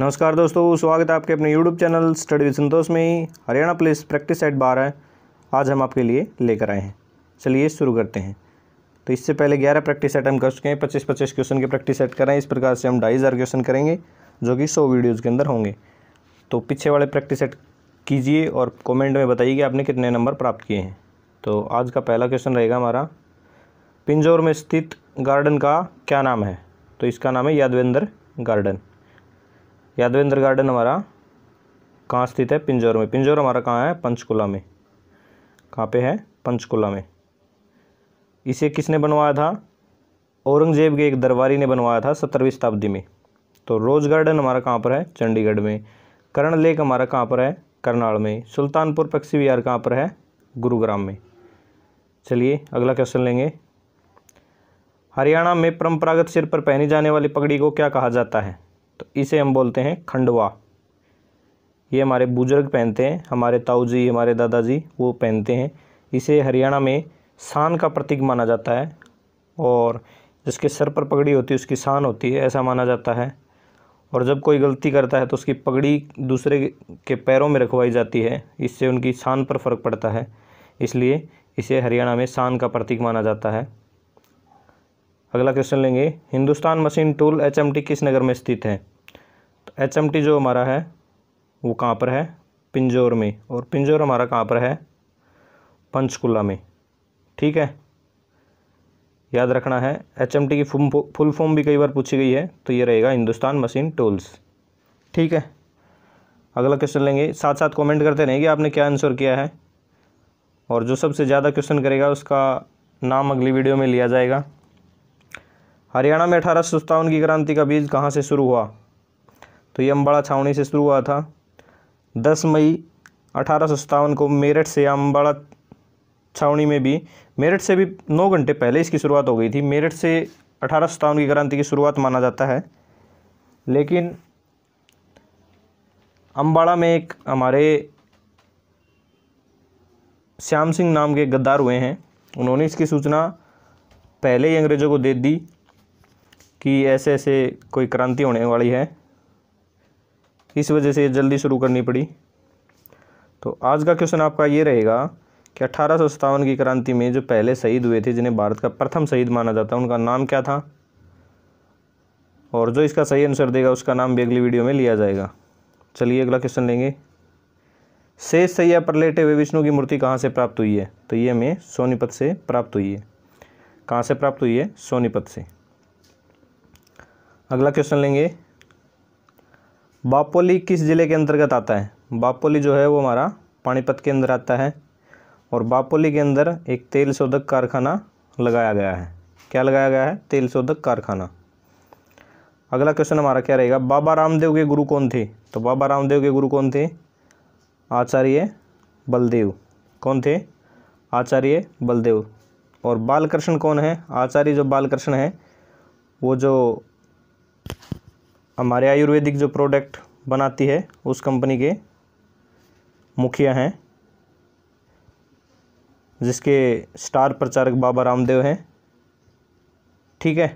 नमस्कार दोस्तों स्वागत है आपके अपने YouTube channel study with Santosh में ही हरियाणा पुलिस प्रैक्टिस सेट बारह है आज हम आपके लिए लेकर आए हैं चलिए शुरू करते हैं तो इससे पहले ग्यारह प्रैक्टिस सेट हम कर चुके हैं पच्चीस पच्चीस क्वेश्चन के प्रैक्टिस सेट करें इस प्रकार से हम ढाई हज़ार क्वेश्चन करेंगे जो कि सौ वीडियोज़ के अंदर होंगे तो पीछे वाले प्रैक्टिस सेट कीजिए और कॉमेंट में बताइए कि आपने कितने नंबर प्राप्त किए हैं तो आज का पहला क्वेश्चन रहेगा हमारा पिंजौर में स्थित गार्डन का क्या नाम है तो इसका नाम है यादवेंद्र गार्डन यादवेंद्र गार्डन हमारा कहाँ स्थित है पिंजौर में पिंजौर हमारा कहाँ है पंचकुला में कहाँ पे है पंचकुला में इसे किसने बनवाया था औरंगजेब के एक दरबारी ने बनवाया था सत्रहवीं शताब्दी में तो रोज़ गार्डन हमारा कहाँ पर है चंडीगढ़ में करण लेक हमारा कहाँ पर है करनाल में सुल्तानपुर पक्षी विहार कहाँ पर है गुरुग्राम में चलिए अगला क्वेश्चन लेंगे हरियाणा में परंपरागत सिर पर पहनी जाने वाली पगड़ी को क्या कहा जाता है इसे हम बोलते हैं खंडवा ये हमारे बुजुर्ग पहनते हैं हमारे ताऊ जी हमारे दादाजी वो पहनते हैं इसे हरियाणा में शान का प्रतीक माना जाता है और जिसके सर पर पगड़ी होती है उसकी शान होती है ऐसा माना जाता है और जब कोई गलती करता है तो उसकी पगड़ी दूसरे के पैरों में रखवाई जाती है इससे उनकी शान पर फ़र्क पड़ता है इसलिए इसे हरियाणा में शान का प्रतीक माना जाता है अगला क्वेश्चन लेंगे हिंदुस्तान मशीन टूल एच किस नगर में स्थित है एच एम टी जो हमारा है वो कहाँ पर है पिंजौर में और पिंजौर हमारा कहाँ पर है पंचकुला में ठीक है याद रखना है एच एम टी की फुल फॉर्म भी कई बार पूछी गई है तो ये रहेगा हिंदुस्तान मशीन टूल्स ठीक है अगला क्वेश्चन लेंगे साथ साथ कमेंट करते रहेंगे कि आपने क्या आंसर किया है और जो सबसे ज़्यादा क्वेश्चन करेगा उसका नाम अगली वीडियो में लिया जाएगा हरियाणा में अठारह की क्रांति का बीज कहाँ से शुरू हुआ तो ये अम्बाड़ा छावनी से शुरू हुआ था दस मई अठारह को मेरठ से अम्बाड़ा छावनी में भी मेरठ से भी नौ घंटे पहले इसकी शुरुआत हो गई थी मेरठ से अठारह की क्रांति की शुरुआत माना जाता है लेकिन अम्बाड़ा में एक हमारे श्याम सिंह नाम के गद्दार हुए हैं उन्होंने इसकी सूचना पहले ही अंग्रेज़ों को दे दी कि ऐसे ऐसे कोई क्रांति होने वाली है इस वजह से जल्दी शुरू करनी पड़ी तो आज का क्वेश्चन आपका ये रहेगा कि अठारह की क्रांति में जो पहले शहीद हुए थे जिन्हें भारत का प्रथम शहीद माना जाता है उनका नाम क्या था और जो इसका सही आंसर देगा उसका नाम भी अगली वीडियो में लिया जाएगा चलिए अगला क्वेश्चन लेंगे शेष सैया पर लेटे हुए विष्णु की मूर्ति कहाँ से प्राप्त हुई है तो ये हमें सोनीपत से प्राप्त हुई है कहाँ से प्राप्त हुई है सोनीपत से अगला क्वेश्चन लेंगे बापोली किस ज़िले के अंतर्गत आता है बापोली जो है वो हमारा पानीपत के अंदर आता है और बापोली के अंदर एक तेल शोधक कारखाना लगाया गया है क्या लगाया गया है तेल शोधक कारखाना अगला क्वेश्चन हमारा क्या रहेगा बाबा रामदेव के गुरु कौन थे तो बाबा रामदेव के गुरु कौन थे आचार्य बलदेव कौन थे आचार्य बलदेव और बालकृष्ण कौन है आचार्य जो बालकृष्ण है वो जो हमारे आयुर्वेदिक जो प्रोडक्ट बनाती है उस कंपनी के मुखिया हैं जिसके स्टार प्रचारक बाबा रामदेव हैं ठीक है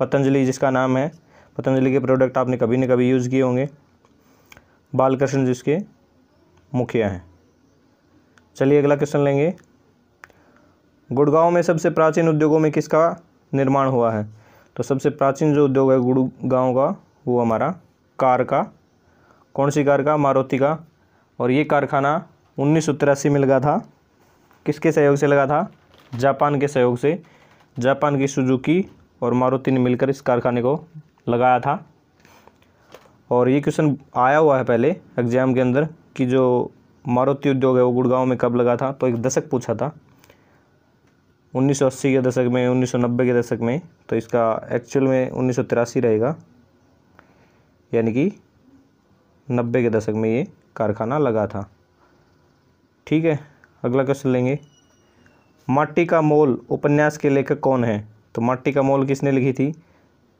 पतंजलि जिसका नाम है पतंजलि के प्रोडक्ट आपने कभी ना कभी यूज़ किए होंगे बालकृष्ण जिसके मुखिया हैं चलिए अगला क्वेश्चन लेंगे गुड़गांव में सबसे प्राचीन उद्योगों में किसका निर्माण हुआ है तो सबसे प्राचीन जो उद्योग है गुड़गांव का वो हमारा कार का कौन सी कार का मारुति का और ये कारखाना उन्नीस में लगा था किसके सहयोग से लगा था जापान के सहयोग से जापान की सुजुकी और मारुति ने मिलकर इस कारखाने को लगाया था और ये क्वेश्चन आया हुआ है पहले एग्जाम के अंदर कि जो मारुति उद्योग है वो गुड़गांव में कब लगा था तो एक दशक पूछा था 1980 के दशक में 1990 के दशक में तो इसका एक्चुअल में उन्नीस रहेगा यानी कि नब्बे के दशक में ये कारखाना लगा था ठीक है अगला क्वेश्चन लेंगे माटी का मोल उपन्यास के लेखक कौन है तो माटी का मोल किसने लिखी थी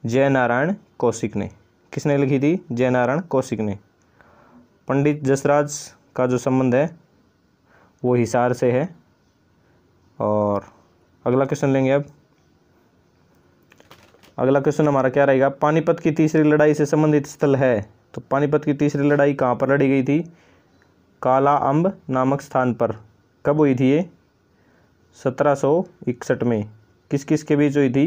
जय नारायण कौशिक ने किसने लिखी थी जय नारायण कौशिक ने पंडित जसराज का जो संबंध है वो हिसार से है और अगला क्वेश्चन लेंगे अब अगला क्वेश्चन हमारा क्या रहेगा पानीपत की तीसरी लड़ाई से संबंधित स्थल है तो पानीपत की तीसरी लड़ाई कहाँ पर लड़ी गई थी काला अम्ब नामक स्थान पर कब हुई थी ये सत्रह इकसठ में किस किस के बीच हुई थी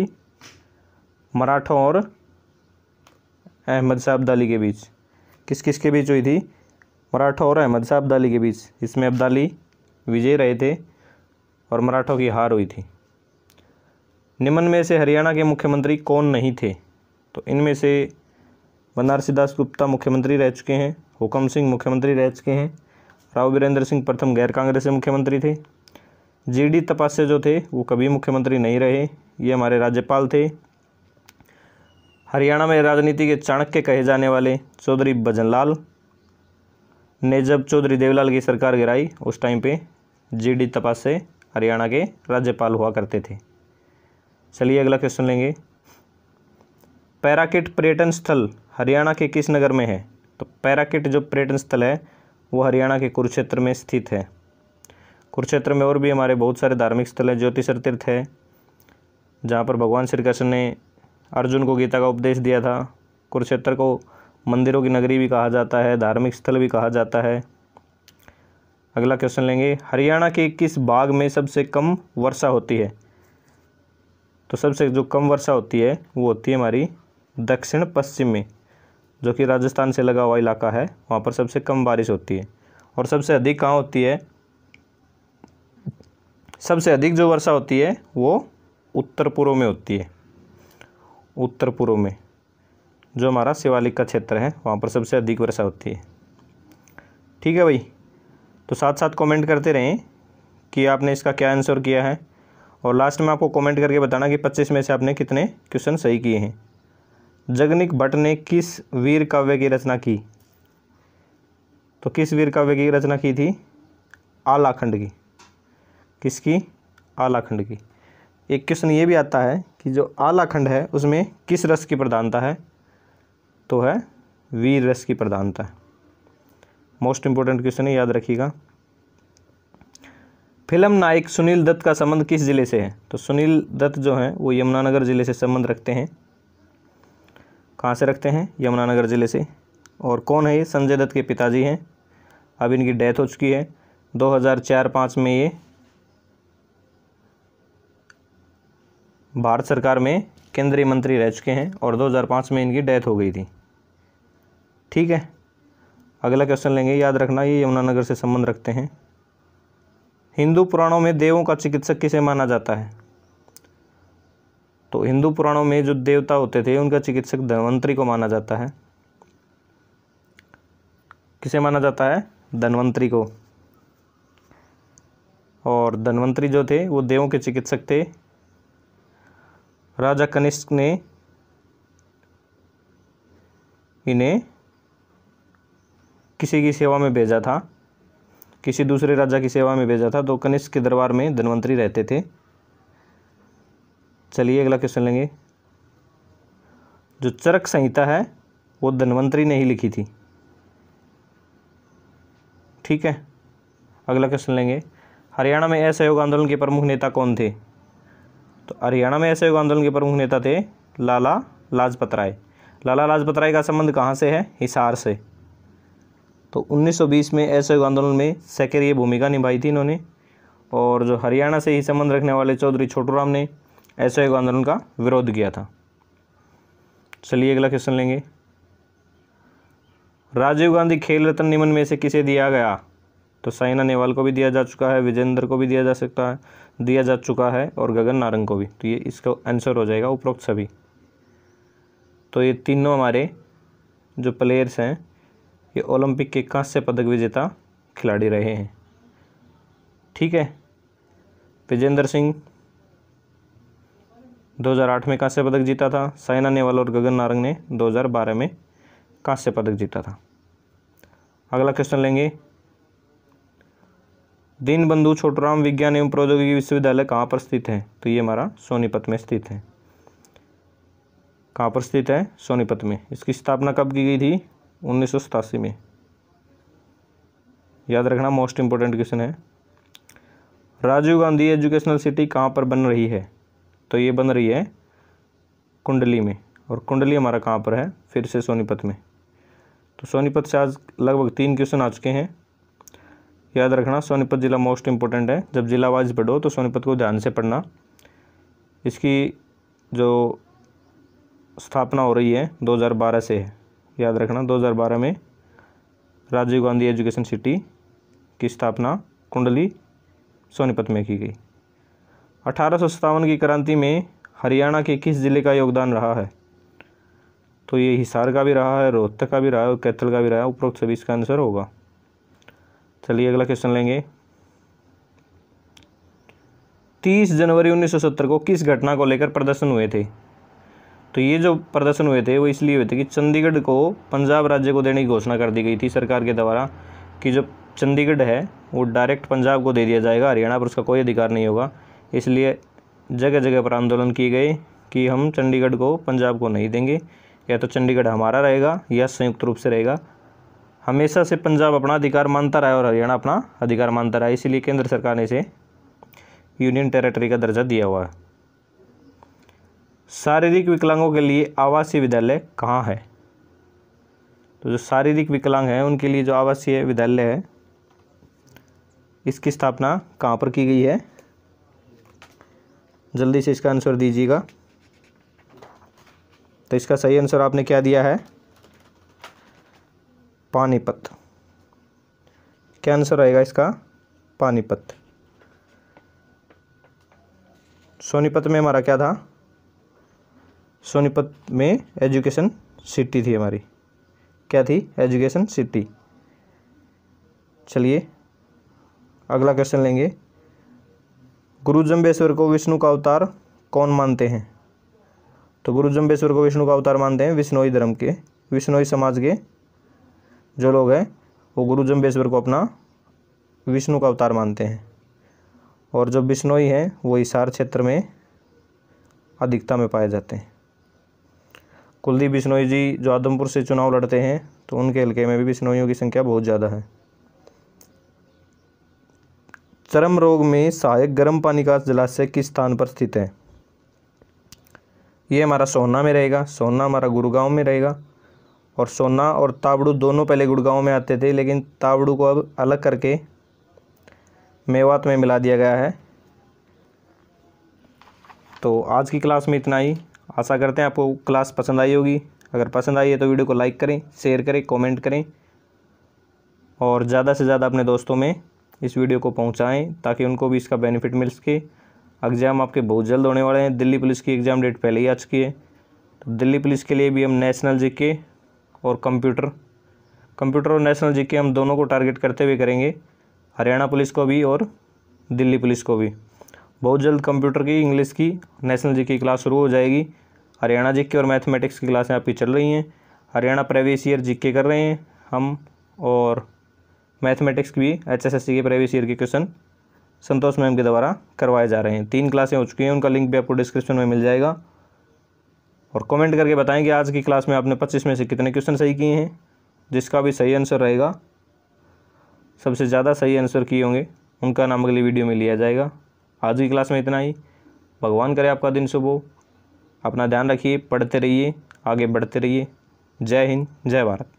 मराठों और अहमद शाह अब्दाली के बीच किस किस के बीच हुई थी मराठों और अहमद शाह अब्दाली के बीच इसमें अब्दाली विजय रहे थे और मराठों की हार हुई थी निम्न में से हरियाणा के मुख्यमंत्री कौन नहीं थे तो इनमें से बनारसी दास गुप्ता मुख्यमंत्री रह चुके हैं हुकम सिंह मुख्यमंत्री रह चुके हैं राव वीरेंद्र सिंह प्रथम गैर कांग्रेसी मुख्यमंत्री थे जी डी तपास्य जो थे वो कभी मुख्यमंत्री नहीं रहे ये हमारे राज्यपाल थे हरियाणा में राजनीति के चाणक्य कहे जाने वाले चौधरी भजनलाल ने जब चौधरी देवलाल की सरकार गिराई उस टाइम पे जीडी डी तपास्य हरियाणा के राज्यपाल हुआ करते थे चलिए अगला क्वेश्चन लेंगे पैराकिट पर्यटन स्थल हरियाणा के किस नगर में है तो पैराकिट जो पर्यटन स्थल है वो हरियाणा के कुरुक्षेत्र में स्थित है कुरुक्षेत्र में और भी हमारे बहुत सारे धार्मिक स्थल हैं ज्योतिषर तीर्थ है जहाँ पर भगवान श्री कृष्ण ने अर्जुन को गीता का उपदेश दिया था कुरुक्षेत्र को मंदिरों की नगरी भी कहा जाता है धार्मिक स्थल भी कहा जाता है अगला क्वेश्चन लेंगे हरियाणा के किस भाग में सबसे कम वर्षा होती है तो सबसे जो कम वर्षा होती है वो होती है हमारी दक्षिण पश्चिम में जो कि राजस्थान से लगा हुआ इलाका है वहाँ पर सबसे कम बारिश होती है और सबसे अधिक कहाँ होती है सबसे अधिक जो वर्षा होती है वो उत्तर पूर्व में होती है उत्तर पूर्व में जो हमारा शिवालिक का क्षेत्र है वहाँ पर सबसे अधिक वर्षा होती है ठीक है भाई तो साथ साथ कमेंट करते रहें कि आपने इसका क्या आंसर किया है और लास्ट में आपको कमेंट करके बताना कि 25 में से आपने कितने क्वेश्चन सही किए हैं जगनिक भट्ट ने किस वीर काव्य की रचना की तो किस वीर काव्य की रचना की थी आलाखंड की किसकी आलाखंड की एक क्वेश्चन ये भी आता है कि जो आलाखंड है उसमें किस रस की प्रधानता है तो है वीर रस की प्रधानता मोस्ट इम्पोर्टेंट क्वेश्चन है याद रखिएगा फिल्म नायक सुनील दत्त का संबंध किस जिले से है तो सुनील दत्त जो हैं वो यमुनानगर ज़िले से संबंध रखते हैं कहाँ से रखते हैं यमुनानगर ज़िले से और कौन है ये संजय दत्त के पिताजी हैं अब इनकी डेथ हो चुकी है 2004-5 में ये भारत सरकार में केंद्रीय मंत्री रह चुके हैं और 2005 में इनकी डेथ हो गई थी ठीक है अगला क्वेश्चन लेंगे याद रखना ये यमुनानगर से संबंध रखते हैं हिंदू पुराणों में देवों का चिकित्सक किसे माना जाता है तो हिंदू पुराणों में जो देवता होते थे उनका चिकित्सक धनवंतरी को माना जाता है किसे माना जाता है धनवंतरी को और धनवंतरी जो थे वो देवों के चिकित्सक थे राजा कनिष्क ने इन्हें किसी की सेवा में भेजा था किसी दूसरे राजा की सेवा में भेजा था तो कनिष्क के दरबार में धनवंतरी रहते थे चलिए अगला क्वेश्चन लेंगे जो चरक संहिता है वो धनवंतरी ने ही लिखी थी ठीक है अगला क्वेश्चन लेंगे हरियाणा में असहयोग आंदोलन के प्रमुख नेता कौन थे तो हरियाणा में असहयोग आंदोलन के प्रमुख नेता थे लाला लाजपत राय लाला लाजपत राय का संबंध कहाँ से है हिसार से तो 1920 में असहयोग आंदोलन में सक्रिय भूमिका निभाई थी इन्होंने और जो हरियाणा से ही संबंध रखने वाले चौधरी छोटूराम ने असहयोग आंदोलन का विरोध किया था चलिए अगला क्वेश्चन लेंगे राजीव गांधी खेल रत्न निमन में से किसे दिया गया तो साइना नेहवाल को भी दिया जा चुका है विजेंद्र को भी दिया जा सकता है दिया जा चुका है और गगन नारंग को भी तो ये इसका आंसर हो जाएगा उपरोक्त सभी तो ये तीनों हमारे जो प्लेयर्स हैं ये ओलंपिक के कांस्य पदक विजेता खिलाड़ी रहे हैं ठीक है विजेंद्र सिंह 2008 में कांस्य पदक जीता था साइना नेहवाल और गगन नारंग ने 2012 में कांस्य पदक जीता था अगला क्वेश्चन लेंगे दीनबंधु छोटराम विज्ञान एवं प्रौद्योगिकी विश्वविद्यालय कहाँ पर स्थित है तो ये हमारा सोनीपत में स्थित है कहाँ पर स्थित है सोनीपत में इसकी स्थापना कब की गई थी उन्नीस में याद रखना मोस्ट इम्पोर्टेंट क्वेश्चन है राजीव गांधी एजुकेशनल सिटी कहाँ पर बन रही है तो ये बन रही है कुंडली में और कुंडली हमारा कहाँ पर है फिर से सोनीपत में तो सोनीपत से आज लगभग तीन क्वेश्चन आ चुके हैं याद रखना सोनीपत ज़िला मोस्ट इम्पोर्टेंट है जब ज़िला वाइज पढ़ो तो सोनीपत को ध्यान से पढ़ना इसकी जो स्थापना हो रही है 2012 से है याद रखना 2012 में राजीव गांधी एजुकेशन सिटी की स्थापना कुंडली सोनीपत में की गई अठारह की क्रांति में हरियाणा के किस ज़िले का योगदान रहा है तो ये हिसार का भी रहा है रोहतक का भी रहा है और कैथल का भी रहा है उपरोक्त सभी इसका आंसर होगा चलिए अगला क्वेश्चन लेंगे तीस जनवरी 1970 को किस घटना को लेकर प्रदर्शन हुए थे तो ये जो प्रदर्शन हुए थे वो इसलिए हुए थे कि चंडीगढ़ को पंजाब राज्य को देने की घोषणा कर दी गई थी सरकार के द्वारा कि जो चंडीगढ़ है वो डायरेक्ट पंजाब को दे दिया जाएगा हरियाणा पर उसका कोई अधिकार नहीं होगा इसलिए जगह जगह पर आंदोलन किए गए कि हम चंडीगढ़ को पंजाब को नहीं देंगे या तो चंडीगढ़ हमारा रहेगा या संयुक्त रूप से रहेगा हमेशा से पंजाब अपना अधिकार मानता रहा है और हरियाणा अपना अधिकार मानता रहा है इसीलिए केंद्र सरकार ने इसे यूनियन टेरेटरी का दर्जा दिया हुआ है शारीरिक विकलांगों के लिए आवासीय विद्यालय कहाँ है तो जो शारीरिक विकलांग हैं उनके लिए जो आवासीय विद्यालय है इसकी स्थापना कहाँ पर की गई है जल्दी से इसका आंसर दीजिएगा तो इसका सही आंसर आपने क्या दिया है पानीपत क्या आंसर रहेगा इसका पानीपत सोनीपत में हमारा क्या था सोनीपत में एजुकेशन सिटी थी हमारी क्या थी एजुकेशन सिटी चलिए अगला क्वेश्चन लेंगे गुरु जम्बेश्वर को विष्णु का अवतार कौन मानते हैं तो गुरु जम्बेश्वर को विष्णु का अवतार मानते हैं विष्णोई धर्म के विष्णोई समाज के जो लोग हैं वो गुरु जम्बेश्वर को अपना विष्णु का अवतार मानते हैं और जो बिश्नोई हैं वो इसार क्षेत्र में अधिकता में पाए जाते हैं कुलदीप बिश्नोई जी जो आदमपुर से चुनाव लड़ते हैं तो उनके हल्के में भी बिश्नोइयों की संख्या बहुत ज़्यादा है चरम रोग में सहायक गर्म पानी का जलाशय किस स्थान पर स्थित है ये हमारा सोना में रहेगा सोना हमारा गुड़गांव में रहेगा और सोना और ताबड़ू दोनों पहले गुड़गांव में आते थे लेकिन ताबड़ू को अब अलग करके मेवात में मिला दिया गया है तो आज की क्लास में इतना ही आशा करते हैं आपको क्लास पसंद आई होगी अगर पसंद आई है तो वीडियो को लाइक करें शेयर करें कमेंट करें और ज़्यादा से ज़्यादा अपने दोस्तों में इस वीडियो को पहुंचाएं ताकि उनको भी इसका बेनिफिट मिल सके एग्ज़ाम आपके बहुत जल्द होने वाले हैं दिल्ली पुलिस की एग्ज़ाम डेट पहले ही आ चुकी है तो दिल्ली पुलिस के लिए भी हम नेशनल जीके और कंप्यूटर कंप्यूटर और नेशनल जीके हम दोनों को टारगेट करते हुए करेंगे हरियाणा पुलिस को भी और दिल्ली पुलिस को भी बहुत जल्द कंप्यूटर की इंग्लिश की नेशनल जी की क्लास शुरू हो जाएगी हरियाणा जी और मैथमेटिक्स की क्लासें आपकी चल रही हैं हरियाणा प्राइवेस ईयर जी कर रहे हैं हम और मैथमेटिक्स की भी एच एस एस सी के प्राइवेस ईयर के क्वेश्चन संतोष मैम के द्वारा करवाए जा रहे हैं तीन क्लासें हो चुकी हैं उनका लिंक भी आपको डिस्क्रिप्शन में मिल जाएगा और कमेंट करके बताएं कि आज की क्लास में आपने पच्चीस में से कितने क्वेश्चन सही किए हैं जिसका भी सही आंसर रहेगा सबसे ज़्यादा सही आंसर किए होंगे उनका नाम अगली वीडियो में लिया जाएगा आज की क्लास में इतना ही भगवान करे आपका दिन सुबह अपना ध्यान रखिए पढ़ते रहिए आगे बढ़ते रहिए जय हिंद जय भारत